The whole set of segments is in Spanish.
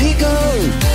let go.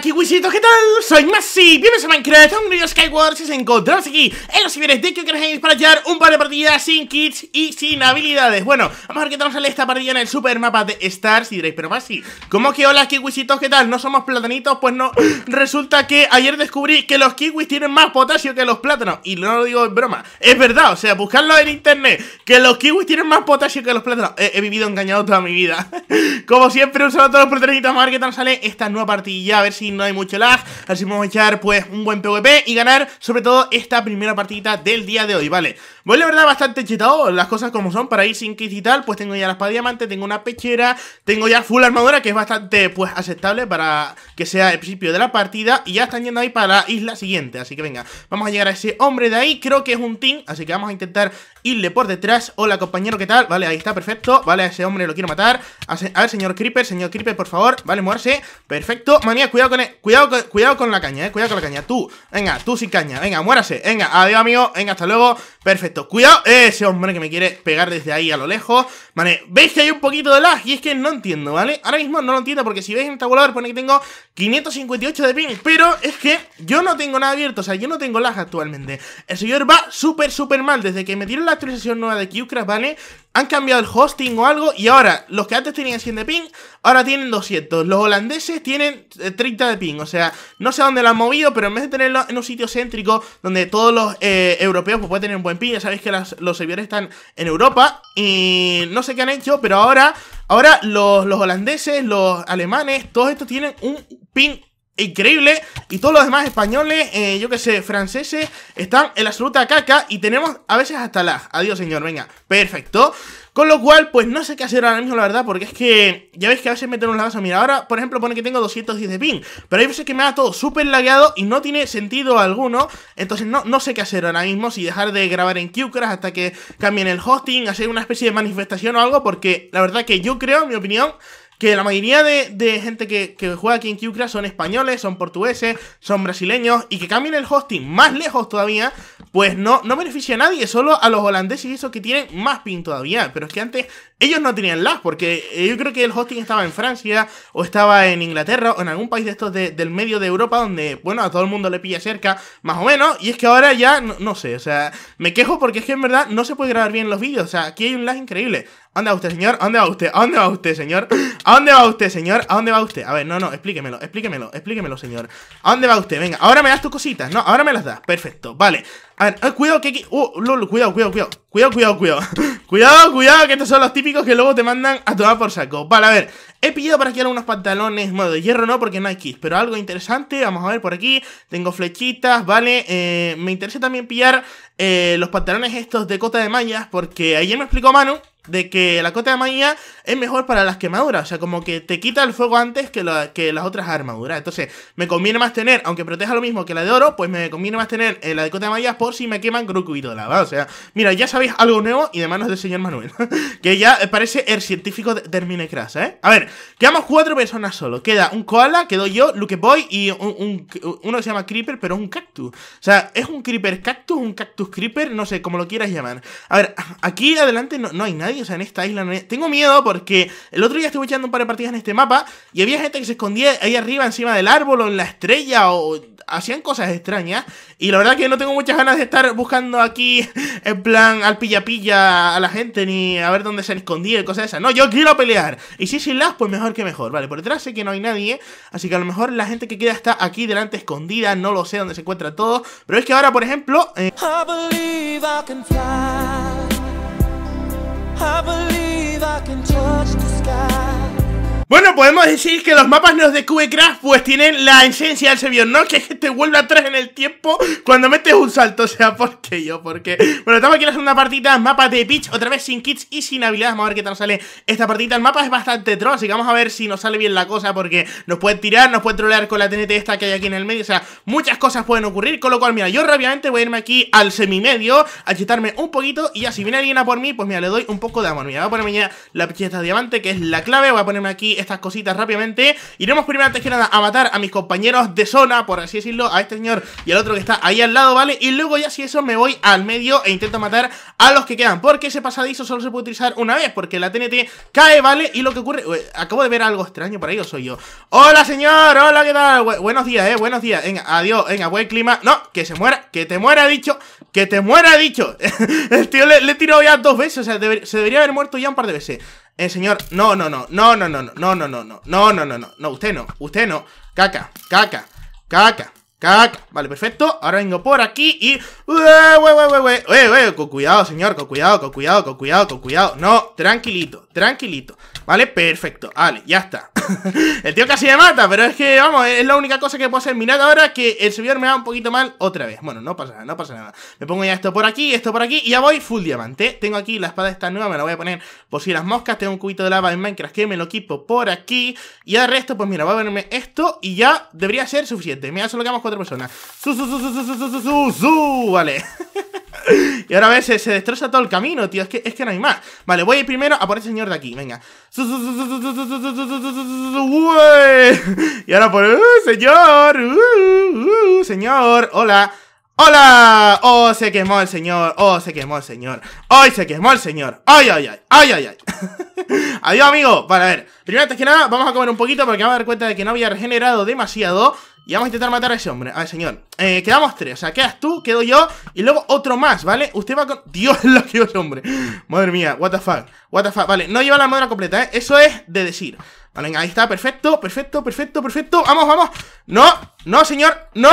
kiwisitos, ¿qué tal? Soy Masi, bienvenidos a Minecraft, a un video Skyward Si os encontramos aquí en los de que queréis para hallar un par de partidas sin kits y sin habilidades Bueno, vamos a ver qué tal sale esta partida en el super mapa de Stars Y diréis, pero Masi, ¿cómo que hola kiwisitos, qué tal? ¿No somos platanitos? Pues no, resulta que ayer descubrí que los kiwis tienen más potasio que los plátanos Y no lo digo en broma, es verdad, o sea, buscarlo en internet Que los kiwis tienen más potasio que los plátanos He, vivido engañado toda mi vida Como siempre, un saludo todos los platanitos, vamos a ver qué tal sale esta nueva partida, a ver si no hay mucho lag, así vamos a echar pues un buen PvP y ganar sobre todo esta primera partidita del día de hoy, ¿vale? Voy la verdad bastante chetado, las cosas como son, para ir sin kit y tal, pues tengo ya la espada diamante, tengo una pechera, tengo ya full armadura que es bastante pues aceptable para que sea el principio de la partida y ya están yendo ahí para la isla siguiente, así que venga, vamos a llegar a ese hombre de ahí, creo que es un team, así que vamos a intentar irle por detrás, hola compañero, ¿qué tal? Vale, ahí está, perfecto, vale, a ese hombre lo quiero matar, a, ver señor Creeper, señor Creeper, por favor, vale, muerse, perfecto, manía, cuidado cuidado con, e, cuidado, con, la caña, eh. Cuidado con la caña. Tú, venga, tú sin caña. Venga, muérase. Venga, adiós, amigo. Venga, hasta luego. Perfecto. Cuidado. Ese hombre que me quiere pegar desde ahí a lo lejos. Vale, veis que hay un poquito de lag y es que no entiendo, ¿vale? Ahora mismo no lo entiendo porque si veis en el tabulador pone que tengo 558 de ping. Pero es que yo no tengo nada abierto. O sea, yo no tengo lag actualmente. El señor va súper, súper mal. Desde que me dieron la actualización nueva de Qcraft, ¿vale? han cambiado el hosting o algo y ahora los que antes tenían 100 de ping, ahora tienen 200. Los holandeses tienen 30 eh, de ping, o sea, no sé dónde lo han movido, pero en vez de tenerlo en un sitio céntrico donde todos los eh, europeos pues, pueden tener un buen ping, ya sabéis que los servidores están en Europa y no sé qué han hecho, pero ahora, ahora los, los holandeses, los alemanes, todos estos tienen un ping increíble. Y todos los demás españoles, eh, yo que sé, franceses, están en la absoluta caca. Y tenemos a veces hasta lag. Adiós, señor, venga. Perfecto. Con lo cual, pues no sé qué hacer ahora mismo, la verdad, porque es que ya veis que a veces meten un lagazo. Mira, ahora, por ejemplo, pone que tengo 210 de ping, pero hay veces que me da todo súper lagueado y no tiene sentido alguno. Entonces, no, no sé qué hacer ahora mismo, si dejar de grabar en Qcrash hasta que cambien el hosting, hacer una especie de manifestación o algo, porque la verdad que yo creo, en mi opinión, que la mayoría de, gente que, juega aquí en QCRA son españoles, son portugueses, son brasileños, y que cambien el hosting más lejos todavía, pues no, no beneficia a nadie, solo a los holandeses y esos que tienen más ping todavía. Pero es que antes ellos no tenían lag porque eh, yo creo que el hosting estaba en Francia, o estaba en Inglaterra, o en algún país de estos del medio de Europa, donde, bueno, a todo el mundo le pilla cerca, más o menos, y es que ahora ya, no, no sé, o sea, me quejo porque es que en verdad no se puede grabar bien los vídeos, o sea, aquí hay un lag increíble dónde va usted, señor? dónde va usted? ¿A dónde va usted, señor? ¿A dónde va usted, señor? ¿A dónde va usted? A ver, no, no, explíquemelo, explíquemelo, explíquemelo, señor. ¿A dónde va usted? Venga, ahora me das tus cositas. No, ahora me las das. Perfecto, vale. A ver, eh, cuidado, que... Uh, Lulu, cuidado, cuidado, cuidado. Cuidado, cuidado, cuidado. cuidado, que estos son los típicos que luego te mandan a tomar por saco. Vale, a ver. He pillado para aquí algunos pantalones, modo de hierro no, porque no hay kits, pero algo interesante. Vamos a ver por aquí. Tengo flechitas, vale. Eh, me interesa también pillar eh, los pantalones estos de cota de mallas, porque ayer me explicó Manu de que la cota de magia es mejor para las quemaduras. O sea, como que te quita el fuego antes que, las otras armaduras. Entonces, me conviene más tener, aunque proteja lo mismo que la de oro, pues me conviene más tener eh, la de cota de magia por si me queman Groku y O sea, mira, ya sabéis algo nuevo y de manos del señor Manuel. que ya parece el científico de, de ¿eh? A ver, quedamos cuatro personas solo. Queda un koala, quedo yo, Luke Boy y uno se llama Creeper, pero es un cactus. O sea, es un Creeper cactus, un cactus Creeper, no sé, como lo quieras llamar. A ver, aquí adelante no hay nadie o sea, en esta isla. No hay... Tengo miedo porque el otro día estuve echando un par de partidas en este mapa y había gente que se escondía ahí arriba encima del árbol o en la estrella o hacían cosas extrañas. Y la verdad que no tengo muchas ganas de estar buscando aquí, en plan, al pilla-pilla a la gente, ni a ver dónde se han escondido y cosas esas. No, yo quiero pelear. Y si es sin las, pues mejor que mejor. Vale, por detrás sé que no hay nadie, así que a lo mejor la gente que queda está aquí delante escondida, no lo sé dónde se encuentra todo. Pero es que ahora, por ejemplo... Eh, I believe I can touch the sky. Bueno, podemos decir que los mapas nuevos de Craft, pues tienen la esencia del Sevion, ¿no? Que te vuelve atrás en el tiempo cuando metes un salto, o sea, ¿por qué yo? Porque, bueno, estamos aquí en una segunda partida, Mapa de pitch, otra vez sin kits y sin habilidades, vamos a ver qué tal sale esta partita el mapa es bastante troll, así que vamos a ver si nos sale bien la cosa porque nos puede tirar, nos puede trolear con la TNT esta que hay aquí en el medio, o sea, muchas cosas pueden ocurrir, con lo cual, mira, yo rápidamente voy a irme aquí al semimedio, a chitarme un poquito y ya si viene alguien a por mí, pues mira, le doy un poco de amor, mira, voy a ponerme ya la picheta diamante, que es la clave, voy a ponerme aquí estas cositas rápidamente. Iremos primero antes que nada a matar a mis compañeros de zona, por así decirlo, a este señor y al otro que está ahí al lado, ¿vale? Y luego ya si eso me voy al medio e intento matar a los que quedan, porque ese pasadizo solo se puede utilizar una vez, porque la TNT cae, ¿vale? Y lo que ocurre... acabo de ver algo extraño por ahí, ¿o soy yo? ¡Hola, señor! ¡Hola, qué tal! buenos días, ¿eh? Buenos días. Venga, adiós, venga, buen clima. No, que se muera, que te muera, dicho, que te muera, dicho. El tío le, le he tirado ya dos veces, o sea, se debería haber muerto ya un par de veces. Eh, señor, no, no, no, no, no, no, no, no, no, no, no, no, no, no, usted no, usted no, caca, caca, caca, caca, vale, perfecto, ahora vengo por aquí y... uy, uy, uy, uy, uy, uy, con cuidado, señor, con cuidado, con cuidado, con cuidado, con cuidado, no, tranquilito, Tranquilito. ¿Vale? Perfecto. Vale, ya está. el tío casi me mata, pero es que, vamos, es la única cosa que puedo hacer. Mirad ahora que el servidor me va un poquito mal otra vez. Bueno, no pasa nada, no pasa nada. Me pongo ya esto por aquí, esto por aquí y ya voy full diamante. Tengo aquí la espada esta nueva, me la voy a poner por si las moscas. Tengo un cubito de lava en Minecraft que me lo equipo por aquí. Y al resto, pues mira, voy a ponerme esto y ya debería ser suficiente. Mira, solo quedamos cuatro personas. Su, su, su, su, su, su, su, su, vale. y ahora a veces se destroza todo el camino, tío. Es que, es que no hay más. Vale, voy primero a por el este señor de aquí, venga. Y ahora por, uh, señor, uh, señor, hola. ¡Hola! ¡Oh, se quemó el señor! ¡Oh, se quemó el señor! ¡Hoy se quemó el señor! ¡Ay, ay, ay! ¡Ay, ay, ay! Adiós, amigo. Para ver, primero antes que nada, vamos a comer un poquito porque vamos a dar cuenta de que no había regenerado demasiado. Y vamos a intentar matar a ese hombre, A ver, señor eh, Quedamos tres, o sea, quedas tú, quedo yo Y luego otro más, ¿vale? Usted va con... Dios, lo que ese hombre Madre mía, what the fuck, what the fuck Vale, no lleva la armadura completa, ¿eh? Eso es de decir Vale, ahí está, perfecto, perfecto, perfecto, perfecto Vamos, vamos No, no, señor, no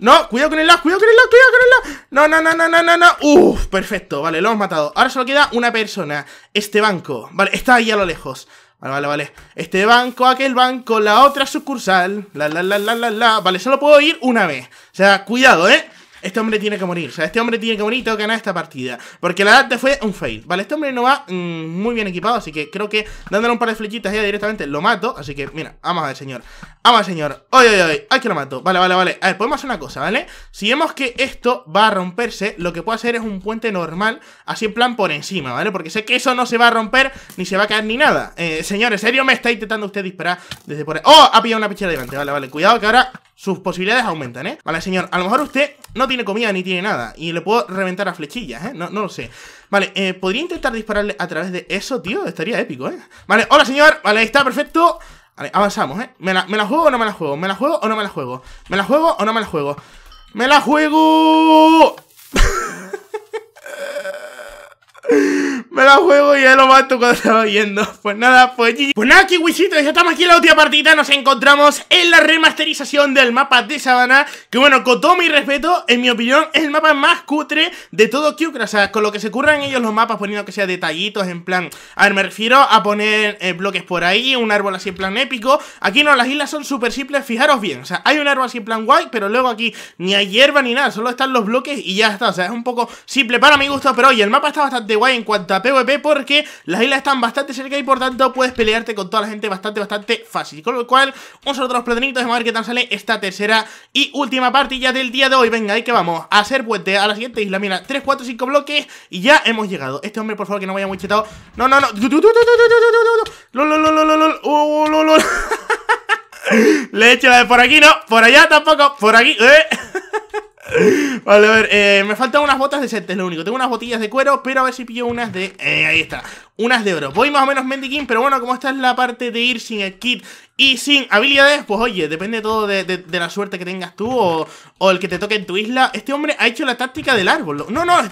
no, cuidado con el lado, cuidado con el lado, cuidado con el lado No, no, no, no, no, no, no Uf, perfecto, vale, lo hemos matado Ahora solo queda una persona Este banco, vale, está ahí a lo lejos Vale, vale, vale. Este banco, aquel banco, la otra sucursal. La, la, la, la, la, la. Vale, solo puedo ir una vez. O sea, cuidado, ¿eh? este hombre tiene que morir. O sea, este hombre tiene que morir y tengo que ganar esta partida. Porque la te fue un fail. Vale, este hombre no va mm, muy bien equipado. Así que creo que dándole un par de flechitas ya directamente lo mato. Así que, mira, vamos a ver, señor. Vamos ver, señor. Oye, oye, oye. que lo mato. Vale, vale, vale. A ver, podemos hacer una cosa, ¿vale? Si vemos que esto va a romperse, lo que puedo hacer es un puente normal. Así en plan por encima, ¿vale? Porque sé que eso no se va a romper, ni se va a caer ni nada. Eh, señor, ¿en serio me está intentando usted disparar desde por ahí? ¡Oh! Ha pillado una pichera de delante. Vale, vale. Cuidado que ahora sus posibilidades aumentan, ¿eh? Vale, señor, a lo mejor usted no tiene comida ni tiene nada y le puedo reventar a flechillas, ¿eh? No, no lo sé. Vale, eh, podría intentar dispararle a través de eso, tío, estaría épico, ¿eh? Vale, hola, señor, vale, está, perfecto. Vale, avanzamos, ¿eh? ¿Me la, ¿Me la juego o no me la juego? ¿Me la juego o no me la juego? ¿Me la juego o no me la juego? ¡Me la juego! Me la juego y ya lo mato cuando estaba yendo. Pues nada, pues Pues nada, kiwisitos, ya estamos aquí en la última partida. Nos encontramos en la remasterización del mapa de Sabana. Que bueno, con todo mi respeto, en mi opinión, es el mapa más cutre de todo Kyukra. O sea, con lo que se curran ellos los mapas, poniendo que sea detallitos, en plan. A ver, me refiero a poner eh, bloques por ahí, un árbol así en plan épico. Aquí no, las islas son súper simples, fijaros bien. O sea, hay un árbol así en plan guay, pero luego aquí ni hay hierba ni nada, solo están los bloques y ya está. O sea, es un poco simple para mi gusto, pero oye, el mapa está bastante guay en cuanto a PvP porque las islas están bastante cerca y por tanto puedes pelearte con toda la gente bastante, bastante fácil. Con lo cual, vamos a los platanitos, vamos a ver qué tal sale esta tercera y última partida del día de hoy. Venga, ahí que vamos a hacer puente a la siguiente isla. Mira, 3, 4, 5 bloques y ya hemos llegado. Este hombre, por favor, que no vaya muy chetado. No, no, no. Le he hecho por aquí, no. Por allá tampoco. Por aquí. Eh. Vale, a ver, eh, me faltan unas botas decentes, lo único. Tengo unas botillas de cuero, pero a ver si pillo unas de... Eh, ahí está, unas de oro. Voy más o menos mendiquín, pero bueno, como esta es la parte de ir sin el kit y sin habilidades, pues oye, depende todo de, la suerte que tengas tú o, el que te toque en tu isla. Este hombre ha hecho la táctica del árbol. No, no, ah,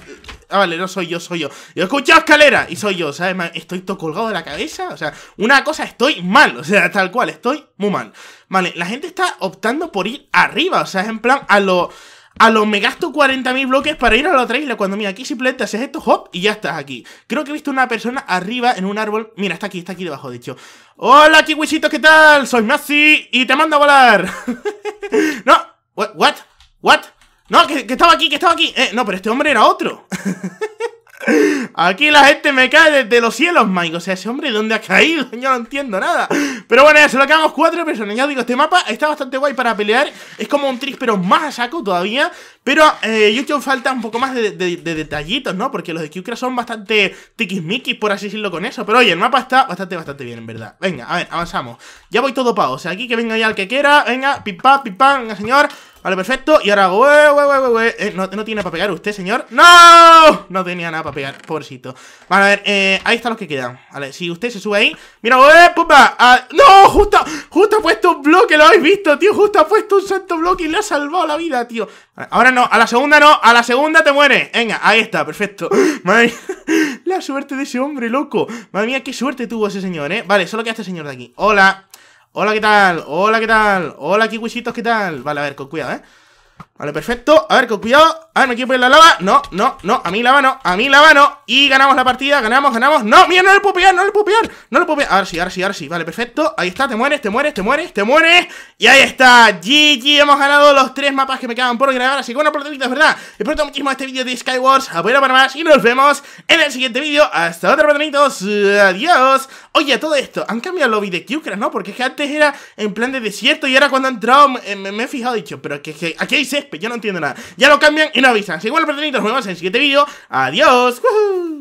vale, no soy yo, soy yo. Yo escuchado escalera y soy yo, ¿sabes? Estoy todo colgado de la cabeza. O sea, una cosa, estoy mal, o sea, tal cual, estoy muy mal. Vale, la gente está optando por ir arriba, o sea, es en plan a lo a lo me gasto 40.000 bloques para ir a la otra isla. Cuando mira, aquí simplemente haces esto, hop, y ya estás aquí. Creo que he visto una persona arriba en un árbol. Mira, está aquí, está aquí debajo, de hecho. Hola, kiwisitos, ¿qué tal? Soy Maxi y te mando a volar. no, what, what, what? No, que, estaba aquí, que estaba aquí. Eh, no, pero este hombre era otro. Aquí la gente me cae desde los cielos, Mike. O sea, ese hombre, ¿dónde ha caído? Yo no entiendo nada. Pero bueno, ya se lo acabamos cuatro personas. Ya os digo, este mapa está bastante guay para pelear. Es como un tris, pero más a saco todavía. Pero eh, yo creo falta un poco más de, detallitos, ¿no? Porque los de Kyukra son bastante tiquismiquis, por así decirlo, con eso. Pero oye, el mapa está bastante, bastante bien, en verdad. Venga, a ver, avanzamos. Ya voy todo pa' O sea, aquí que venga ya el que quiera. Venga, pipa, pipa, venga, señor. Vale, perfecto. Y ahora, eh, no, no, tiene para pegar usted, señor. ¡No! No tenía nada para pegar, pobrecito. Vale, a ver, eh, ahí están los que quedan. Vale, si usted se sube ahí. Mira, ¡eh, pumba! Ah, ¡No! Justo, justo ha puesto un bloque, lo habéis visto, tío. Justo ha puesto un santo bloque y le ha salvado la vida, tío. ahora no, a la segunda no, a la segunda te muere Venga, ahí está, perfecto. Madre la suerte de ese hombre, loco. Madre mía, qué suerte tuvo ese señor, eh. Vale, solo queda este señor de aquí. Hola. Hola, ¿qué tal? Hola, ¿qué tal? Hola, kiwisitos, ¿qué tal? Vale, a ver, con cuidado, ¿eh? Vale, perfecto. A ver, con cuidado. A ver, me quiero poner la lava. No, no, no. A mí lava no. A mí lava no. Y ganamos la partida. Ganamos, ganamos. No, mira, no le puedo pegar, no le puedo pegar. No le puedo pegar. Ahora sí, ahora sí, ahora sí. Vale, perfecto. Ahí está. Te mueres, te mueres, te mueres, te mueres. Y ahí está. GG. Hemos ganado los tres mapas que me quedan por grabar. Así que bueno, por es verdad. Espero muchísimo este vídeo de Skywars. Apoyo para más. Y nos vemos en el siguiente vídeo. Hasta otro, patronitos. Adiós. Oye, todo esto. Han cambiado el lobby de ¿no? Porque es que antes era en plan de desierto. Y ahora cuando han entrado eh, me, he fijado y dicho, pero que, que aquí hay yo no entiendo nada. Ya lo cambian y no avisan. Si igual pertenecen, nos vemos en el siguiente vídeo. Adiós.